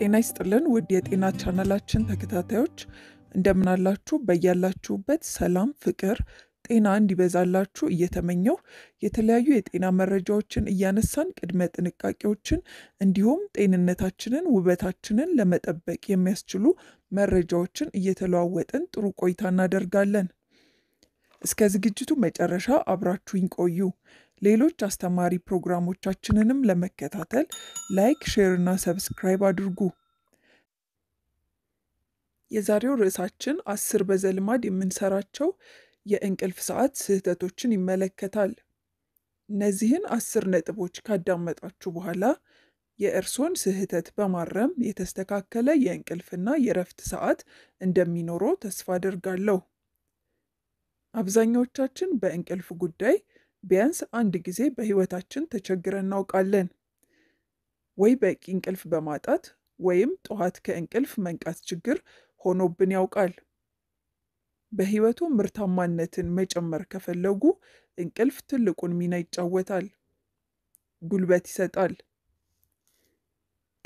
ጤና ይስጥልን ውድ የጤና ቻናላችን ተከታታዮች እንደምናላችሁ፣ በያላችሁበት ሰላም፣ ፍቅር፣ ጤና እንዲበዛላችሁ እየተመኘው የተለያዩ የጤና መረጃዎችን እያነሳን ቅድመ ጥንቃቄዎችን እንዲሁም ጤንነታችንን፣ ውበታችንን ለመጠበቅ የሚያስችሉ መረጃዎችን እየተለዋወጥን ጥሩ ቆይታ እናደርጋለን። እስከ ዝግጅቱ መጨረሻ አብራችሁኝ ቆዩ። ሌሎች አስተማሪ ፕሮግራሞቻችንንም ለመከታተል ላይክ፣ ሼር እና ሰብስክራይብ አድርጉ። የዛሬው ርዕሳችን አስር በዘልማድ የምንሰራቸው የእንቅልፍ ሰዓት ስህተቶችን ይመለከታል። እነዚህን አስር ነጥቦች ካዳመጣችሁ በኋላ የእርሶን ስህተት በማረም የተስተካከለ የእንቅልፍና የእረፍት ሰዓት እንደሚኖረው ተስፋ አድርጋለሁ። አብዛኛዎቻችን በእንቅልፍ ጉዳይ ቢያንስ አንድ ጊዜ በህይወታችን ተቸግረን እናውቃለን። ወይ በቂ እንቅልፍ በማጣት ወይም ጠዋት ከእንቅልፍ መንቃት ችግር ሆኖብን ያውቃል። በህይወቱ ምርታማነትን መጨመር ከፈለጉ እንቅልፍ ትልቁን ሚና ይጫወታል። ጉልበት ይሰጣል።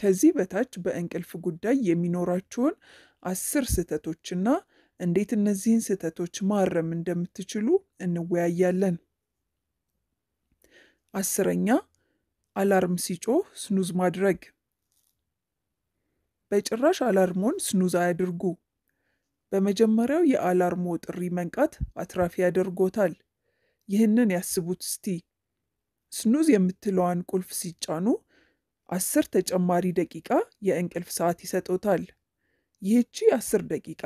ከዚህ በታች በእንቅልፍ ጉዳይ የሚኖራችሁን አስር ስህተቶችና እንዴት እነዚህን ስህተቶች ማረም እንደምትችሉ እንወያያለን። አስረኛ አላርም ሲጮህ ስኑዝ ማድረግ። በጭራሽ አላርሞን ስኑዝ አያድርጉ። በመጀመሪያው የአላርሞ ጥሪ መንቃት አትራፊ ያደርጎታል። ይህንን ያስቡት እስቲ። ስኑዝ የምትለዋን ቁልፍ ሲጫኑ አስር ተጨማሪ ደቂቃ የእንቅልፍ ሰዓት ይሰጦታል። ይህቺ አስር ደቂቃ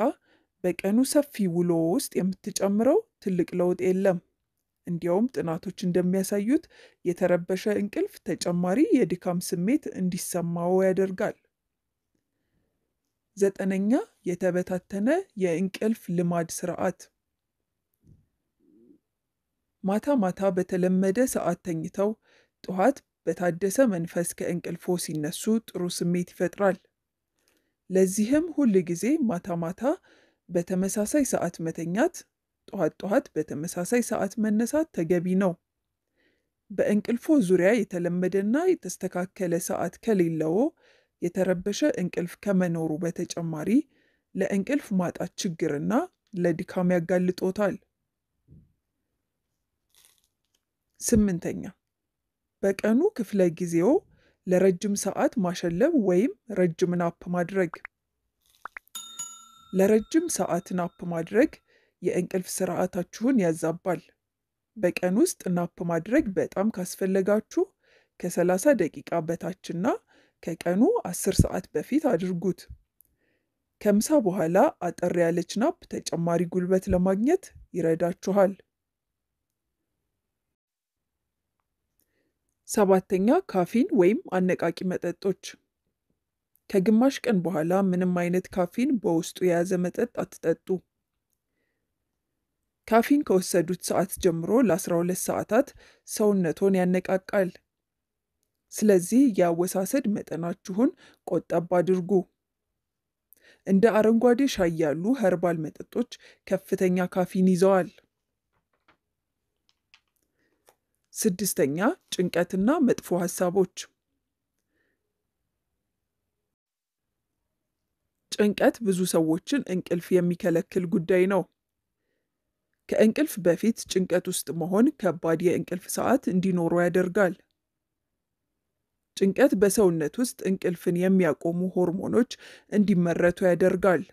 በቀኑ ሰፊ ውሎ ውስጥ የምትጨምረው ትልቅ ለውጥ የለም። እንዲያውም ጥናቶች እንደሚያሳዩት የተረበሸ እንቅልፍ ተጨማሪ የድካም ስሜት እንዲሰማው ያደርጋል። ዘጠነኛ የተበታተነ የእንቅልፍ ልማድ ስርዓት። ማታ ማታ በተለመደ ሰዓት ተኝተው ጠዋት በታደሰ መንፈስ ከእንቅልፎ ሲነሱ ጥሩ ስሜት ይፈጥራል። ለዚህም ሁል ጊዜ ማታ ማታ በተመሳሳይ ሰዓት መተኛት ጠዋት ጠዋት በተመሳሳይ ሰዓት መነሳት ተገቢ ነው። በእንቅልፎ ዙሪያ የተለመደና የተስተካከለ ሰዓት ከሌለው የተረበሸ እንቅልፍ ከመኖሩ በተጨማሪ ለእንቅልፍ ማጣት ችግርና ለድካም ያጋልጦታል። ስምንተኛ በቀኑ ክፍለ ጊዜው ለረጅም ሰዓት ማሸለብ ወይም ረጅም ናፕ ማድረግ። ለረጅም ሰዓት ናፕ ማድረግ የእንቅልፍ ስርዓታችሁን ያዛባል። በቀን ውስጥ ናፕ ማድረግ በጣም ካስፈለጋችሁ ከ30 ደቂቃ በታችና ከቀኑ 10 ሰዓት በፊት አድርጉት። ከምሳ በኋላ አጠር ያለች ናፕ ተጨማሪ ጉልበት ለማግኘት ይረዳችኋል። ሰባተኛ ካፊን ወይም አነቃቂ መጠጦች። ከግማሽ ቀን በኋላ ምንም አይነት ካፊን በውስጡ የያዘ መጠጥ አትጠጡ። ካፊን ከወሰዱት ሰዓት ጀምሮ ለ12 ሰዓታት ሰውነቶን ያነቃቃል። ስለዚህ የአወሳሰድ መጠናችሁን ቆጠብ አድርጉ። እንደ አረንጓዴ ሻይ ያሉ ኸርባል መጠጦች ከፍተኛ ካፊን ይዘዋል። ስድስተኛ ጭንቀትና መጥፎ ሀሳቦች። ጭንቀት ብዙ ሰዎችን እንቅልፍ የሚከለክል ጉዳይ ነው። ከእንቅልፍ በፊት ጭንቀት ውስጥ መሆን ከባድ የእንቅልፍ ሰዓት እንዲኖሩ ያደርጋል። ጭንቀት በሰውነት ውስጥ እንቅልፍን የሚያቆሙ ሆርሞኖች እንዲመረቱ ያደርጋል።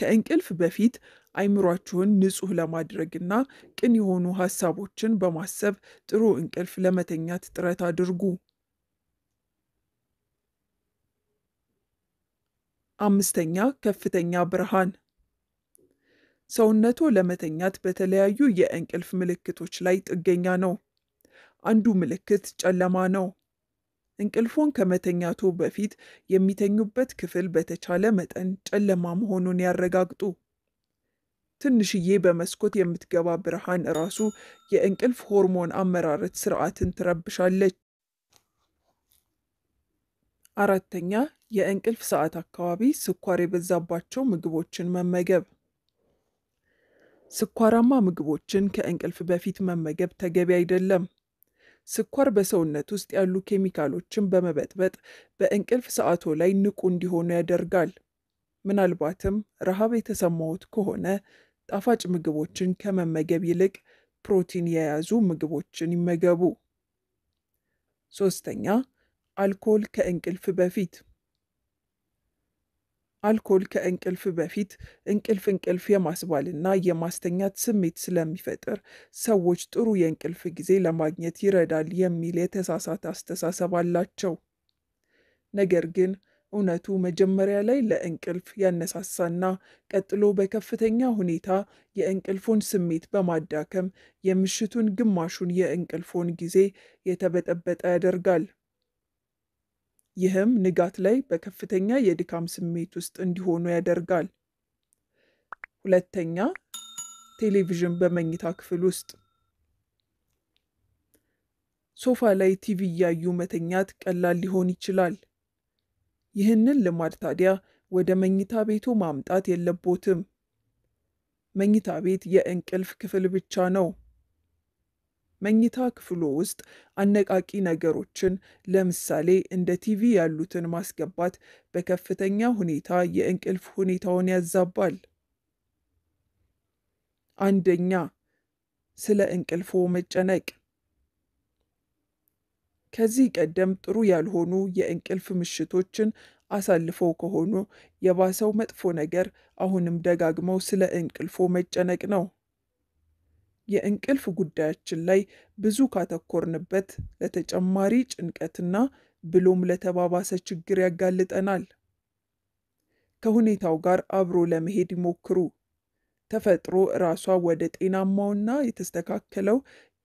ከእንቅልፍ በፊት አይምሯችሁን ንጹህ ለማድረግና ቅን የሆኑ ሀሳቦችን በማሰብ ጥሩ እንቅልፍ ለመተኛት ጥረት አድርጉ። አምስተኛ ከፍተኛ ብርሃን ሰውነቶ ለመተኛት በተለያዩ የእንቅልፍ ምልክቶች ላይ ጥገኛ ነው። አንዱ ምልክት ጨለማ ነው። እንቅልፎን ከመተኛቶ በፊት የሚተኙበት ክፍል በተቻለ መጠን ጨለማ መሆኑን ያረጋግጡ። ትንሽዬ በመስኮት የምትገባ ብርሃን ራሱ የእንቅልፍ ሆርሞን አመራረት ስርዓትን ትረብሻለች። አራተኛ፣ የእንቅልፍ ሰዓት አካባቢ ስኳር የበዛባቸው ምግቦችን መመገብ ስኳራማ ምግቦችን ከእንቅልፍ በፊት መመገብ ተገቢ አይደለም። ስኳር በሰውነት ውስጥ ያሉ ኬሚካሎችን በመበጥበጥ በእንቅልፍ ሰዓቶ ላይ ንቁ እንዲሆኑ ያደርጋል። ምናልባትም ረሃብ የተሰማዎት ከሆነ ጣፋጭ ምግቦችን ከመመገብ ይልቅ ፕሮቲን የያዙ ምግቦችን ይመገቡ። ሶስተኛ አልኮል ከእንቅልፍ በፊት አልኮል ከእንቅልፍ በፊት እንቅልፍ እንቅልፍ የማስባልና የማስተኛት ስሜት ስለሚፈጥር ሰዎች ጥሩ የእንቅልፍ ጊዜ ለማግኘት ይረዳል የሚል የተሳሳተ አስተሳሰብ አላቸው። ነገር ግን እውነቱ መጀመሪያ ላይ ለእንቅልፍ ያነሳሳና ቀጥሎ በከፍተኛ ሁኔታ የእንቅልፎን ስሜት በማዳከም የምሽቱን ግማሹን የእንቅልፎን ጊዜ የተበጠበጠ ያደርጋል። ይህም ንጋት ላይ በከፍተኛ የድካም ስሜት ውስጥ እንዲሆኑ ያደርጋል። ሁለተኛ፣ ቴሌቪዥን በመኝታ ክፍል ውስጥ ሶፋ ላይ ቲቪ እያዩ መተኛት ቀላል ሊሆን ይችላል። ይህንን ልማድ ታዲያ ወደ መኝታ ቤቱ ማምጣት የለቦትም። መኝታ ቤት የእንቅልፍ ክፍል ብቻ ነው። መኝታ ክፍሎ ውስጥ አነቃቂ ነገሮችን ለምሳሌ እንደ ቲቪ ያሉትን ማስገባት በከፍተኛ ሁኔታ የእንቅልፍ ሁኔታውን ያዛባል። አንደኛ፣ ስለ እንቅልፎ መጨነቅ። ከዚህ ቀደም ጥሩ ያልሆኑ የእንቅልፍ ምሽቶችን አሳልፈው ከሆኑ የባሰው መጥፎ ነገር አሁንም ደጋግመው ስለ እንቅልፎ መጨነቅ ነው። የእንቅልፍ ጉዳያችን ላይ ብዙ ካተኮርንበት ለተጨማሪ ጭንቀትና ብሎም ለተባባሰ ችግር ያጋልጠናል። ከሁኔታው ጋር አብሮ ለመሄድ ይሞክሩ። ተፈጥሮ ራሷ ወደ ጤናማውና የተስተካከለው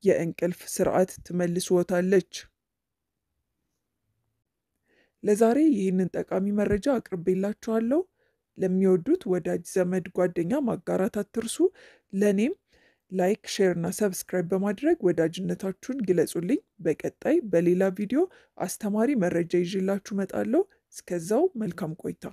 የእንቅልፍ ስርዓት ትመልስዎታለች። ለዛሬ ይህንን ጠቃሚ መረጃ አቅርቤላችኋለሁ። ለሚወዱት ወዳጅ ዘመድ፣ ጓደኛ ማጋራት አትርሱ። ለእኔም ላይክ፣ ሼር እና ሰብስክራይብ በማድረግ ወዳጅነታችሁን ግለጹልኝ። በቀጣይ በሌላ ቪዲዮ አስተማሪ መረጃ ይዤላችሁ እመጣለሁ። እስከዛው መልካም ቆይታ